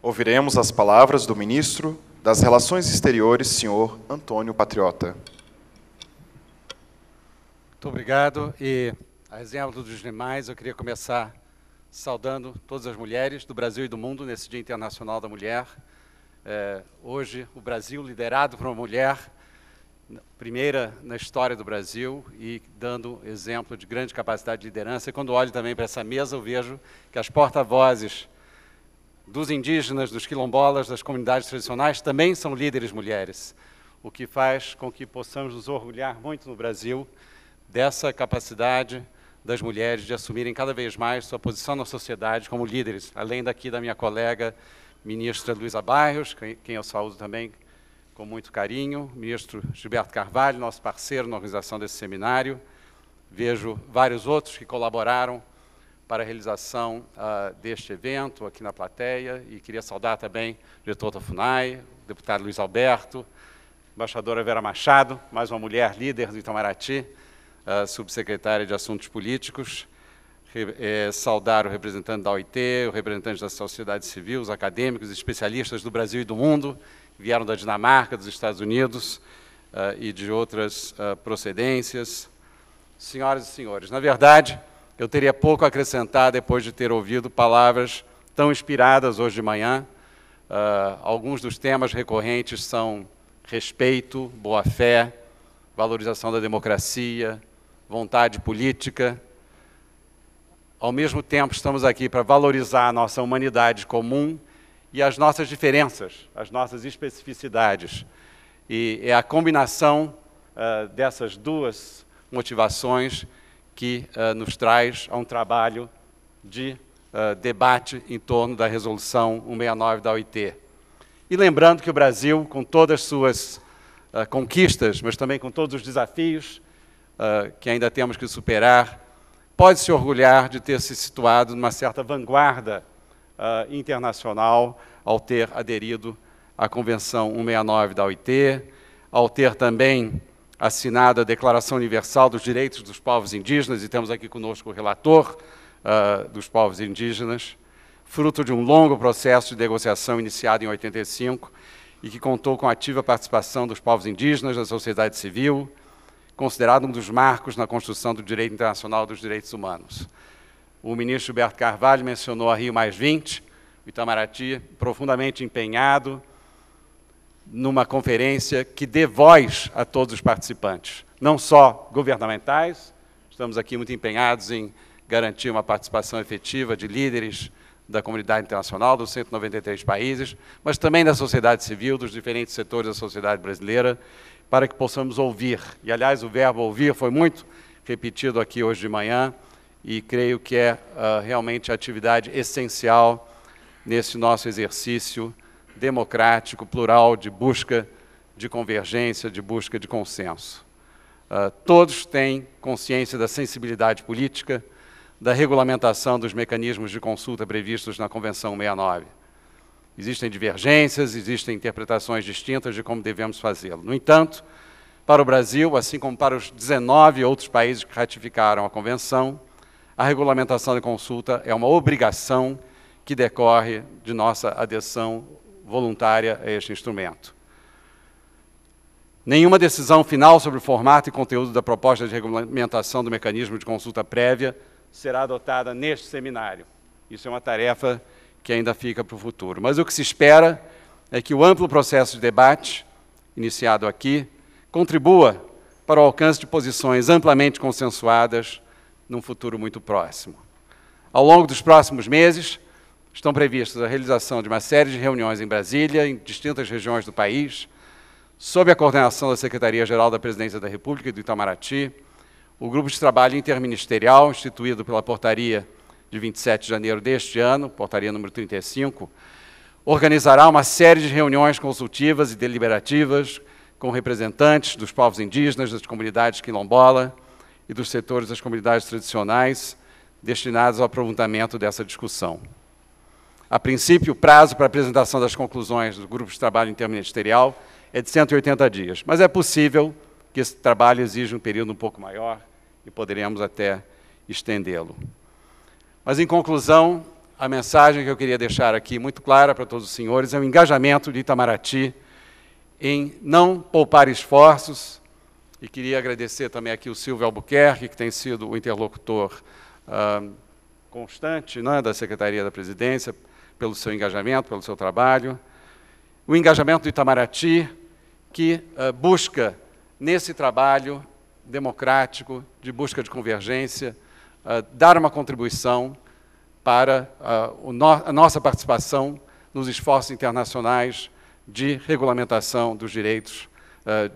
ouviremos as palavras do ministro das Relações Exteriores, senhor Antônio Patriota. Muito obrigado. E, a exemplo dos demais, eu queria começar saudando todas as mulheres do Brasil e do mundo nesse Dia Internacional da Mulher. É, hoje, o Brasil liderado por uma mulher, primeira na história do Brasil e dando exemplo de grande capacidade de liderança. E quando olho também para essa mesa, eu vejo que as porta-vozes dos indígenas, dos quilombolas, das comunidades tradicionais também são líderes mulheres, o que faz com que possamos nos orgulhar muito no Brasil dessa capacidade das mulheres de assumirem cada vez mais sua posição na sociedade como líderes, além daqui da minha colega ministra Luísa Bairros, quem eu saúdo também com muito carinho, ministro Gilberto Carvalho, nosso parceiro na organização desse seminário. Vejo vários outros que colaboraram para a realização uh, deste evento aqui na plateia e queria saudar também o diretor da FUNAI, o deputado Luiz Alberto, a embaixadora Vera Machado, mais uma mulher líder do Itamaraty, uh, subsecretária de Assuntos Políticos, Re eh, saudar o representante da OIT, o representante da sociedade civil, os acadêmicos, especialistas do Brasil e do mundo, vieram da Dinamarca, dos Estados Unidos uh, e de outras procedências. Senhoras e senhores, na verdade, eu teria pouco a acrescentar depois de ter ouvido palavras tão inspiradas hoje de manhã. Uh, alguns dos temas recorrentes são respeito, boa-fé, valorização da democracia, vontade política. Ao mesmo tempo, estamos aqui para valorizar a nossa humanidade comum e as nossas diferenças, as nossas especificidades. E é a combinação uh, dessas duas motivações que uh, nos traz a um trabalho de uh, debate em torno da resolução 169 da OIT. E lembrando que o Brasil, com todas as suas uh, conquistas, mas também com todos os desafios que ainda temos que superar, pode se orgulhar de ter se situado numa certa vanguarda internacional ao ter aderido à Convenção 169 da OIT, ao ter também assinado a Declaração Universal dos Direitos dos Povos Indígenas, e temos aqui conosco o relator uh, dos povos indígenas, fruto de um longo processo de negociação iniciado em 85 e que contou com a ativa participação dos povos indígenas, da sociedade civil, considerado um dos marcos na construção do direito internacional dos direitos humanos. O ministro Gilberto Carvalho mencionou a Rio Mais 20, o Itamaraty, profundamente empenhado numa conferência que dê voz a todos os participantes, não só governamentais, estamos aqui muito empenhados em garantir uma participação efetiva de líderes da comunidade internacional, dos 193 países, mas também da sociedade civil, dos diferentes setores da sociedade brasileira, para que possamos ouvir. E, aliás, o verbo ouvir foi muito repetido aqui hoje de manhã, e creio que é uh, realmente a atividade essencial nesse nosso exercício democrático, plural, de busca de convergência, de busca de consenso. Uh, todos têm consciência da sensibilidade política, da regulamentação dos mecanismos de consulta previstos na Convenção 69. Existem divergências, existem interpretações distintas de como devemos fazê-lo. No entanto, para o Brasil, assim como para os 19 outros países que ratificaram a Convenção, a regulamentação da consulta é uma obrigação que decorre de nossa adesão voluntária a este instrumento. Nenhuma decisão final sobre o formato e conteúdo da proposta de regulamentação do mecanismo de consulta prévia será adotada neste seminário. Isso é uma tarefa que ainda fica para o futuro. Mas o que se espera é que o amplo processo de debate, iniciado aqui, contribua para o alcance de posições amplamente consensuadas num futuro muito próximo. Ao longo dos próximos meses, estão previstas a realização de uma série de reuniões em Brasília, em distintas regiões do país, sob a coordenação da Secretaria-Geral da Presidência da República e do Itamaraty, o grupo de trabalho interministerial instituído pela portaria de 27 de janeiro deste ano, portaria número 35, organizará uma série de reuniões consultivas e deliberativas com representantes dos povos indígenas, das comunidades quilombola e dos setores das comunidades tradicionais destinados ao aprofundamento dessa discussão. A princípio, o prazo para apresentação das conclusões do grupo de trabalho interministerial é de 180 dias, mas é possível que esse trabalho exija um período um pouco maior e poderemos até estendê-lo. Mas, em conclusão, a mensagem que eu queria deixar aqui muito clara para todos os senhores é o engajamento de Itamaraty em não poupar esforços, e queria agradecer também aqui o Silvio Albuquerque, que tem sido o interlocutor ah, constante né, da Secretaria da Presidência, pelo seu engajamento, pelo seu trabalho. O engajamento do Itamaraty, que uh, busca, nesse trabalho democrático, de busca de convergência, uh, dar uma contribuição para uh, no a nossa participação nos esforços internacionais de regulamentação dos direitos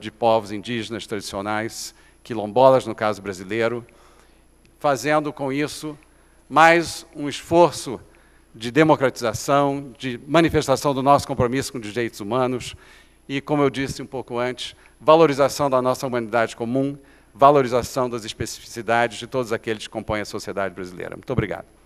de povos indígenas tradicionais, quilombolas, no caso brasileiro, fazendo com isso mais um esforço de democratização, de manifestação do nosso compromisso com os direitos humanos e, como eu disse um pouco antes, valorização da nossa humanidade comum, valorização das especificidades de todos aqueles que compõem a sociedade brasileira. Muito obrigado.